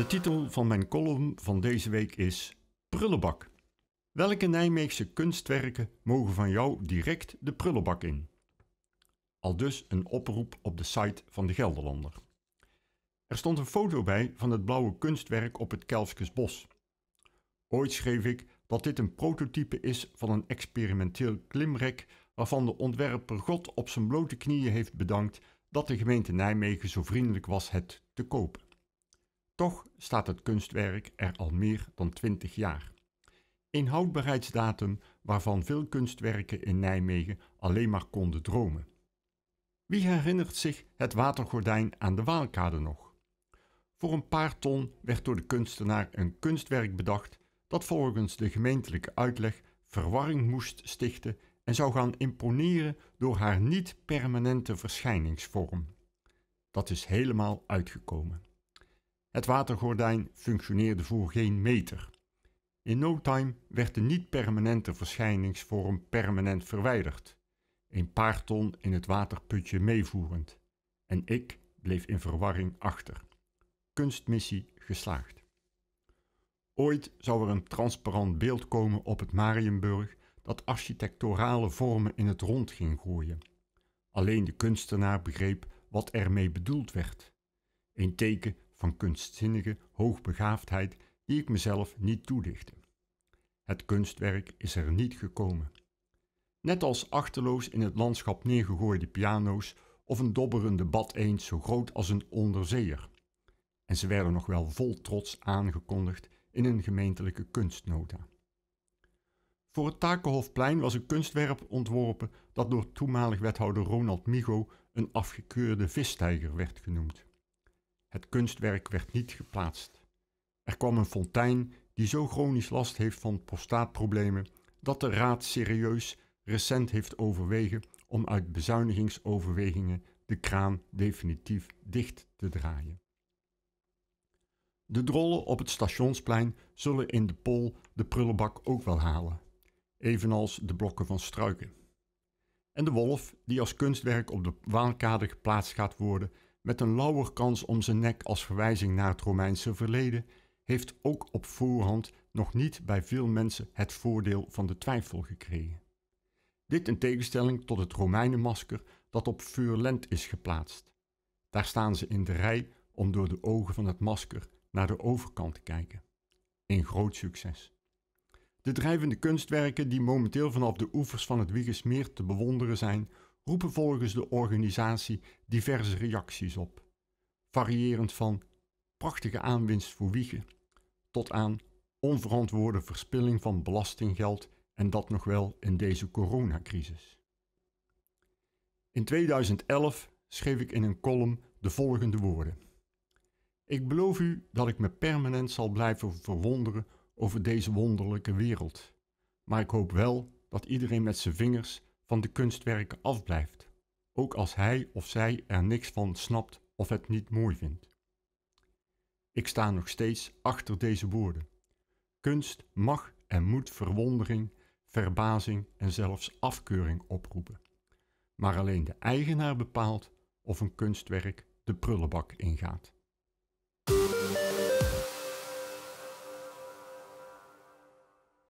De titel van mijn column van deze week is Prullenbak. Welke Nijmeegse kunstwerken mogen van jou direct de prullenbak in? Al dus een oproep op de site van de Gelderlander. Er stond een foto bij van het blauwe kunstwerk op het Bos. Ooit schreef ik dat dit een prototype is van een experimenteel klimrek waarvan de ontwerper God op zijn blote knieën heeft bedankt dat de gemeente Nijmegen zo vriendelijk was het te kopen. Toch staat het kunstwerk er al meer dan twintig jaar. Een houdbaarheidsdatum waarvan veel kunstwerken in Nijmegen alleen maar konden dromen. Wie herinnert zich het watergordijn aan de Waalkade nog? Voor een paar ton werd door de kunstenaar een kunstwerk bedacht dat volgens de gemeentelijke uitleg verwarring moest stichten en zou gaan imponeren door haar niet-permanente verschijningsvorm. Dat is helemaal uitgekomen. Het watergordijn functioneerde voor geen meter. In no time werd de niet-permanente verschijningsvorm permanent verwijderd, een paar ton in het waterputje meevoerend. En ik bleef in verwarring achter. Kunstmissie geslaagd. Ooit zou er een transparant beeld komen op het Marienburg dat architectorale vormen in het rond ging gooien. Alleen de kunstenaar begreep wat ermee bedoeld werd. Een teken van kunstzinnige hoogbegaafdheid die ik mezelf niet toedichtte. Het kunstwerk is er niet gekomen. Net als achterloos in het landschap neergegooide piano's of een dobberende eens zo groot als een onderzeeër. En ze werden nog wel vol trots aangekondigd in een gemeentelijke kunstnota. Voor het Takenhofplein was een kunstwerp ontworpen dat door toenmalig wethouder Ronald Migo een afgekeurde vistijger werd genoemd. Het kunstwerk werd niet geplaatst. Er kwam een fontein die zo chronisch last heeft van prostaatproblemen dat de Raad serieus recent heeft overwegen om uit bezuinigingsoverwegingen de kraan definitief dicht te draaien. De drollen op het stationsplein zullen in de pol de prullenbak ook wel halen, evenals de blokken van struiken. En de wolf, die als kunstwerk op de Waankade geplaatst gaat worden, met een kans om zijn nek als verwijzing naar het Romeinse verleden, heeft ook op voorhand nog niet bij veel mensen het voordeel van de twijfel gekregen. Dit in tegenstelling tot het Romeinenmasker dat op Furlent is geplaatst. Daar staan ze in de rij om door de ogen van het masker naar de overkant te kijken. Een groot succes. De drijvende kunstwerken die momenteel vanaf de oevers van het Wiegersmeer te bewonderen zijn, roepen volgens de organisatie diverse reacties op, variërend van prachtige aanwinst voor wiegen tot aan onverantwoorde verspilling van belastinggeld en dat nog wel in deze coronacrisis. In 2011 schreef ik in een column de volgende woorden. Ik beloof u dat ik me permanent zal blijven verwonderen over deze wonderlijke wereld. Maar ik hoop wel dat iedereen met zijn vingers van de kunstwerken afblijft, ook als hij of zij er niks van snapt of het niet mooi vindt. Ik sta nog steeds achter deze woorden. Kunst mag en moet verwondering, verbazing en zelfs afkeuring oproepen. Maar alleen de eigenaar bepaalt of een kunstwerk de prullenbak ingaat.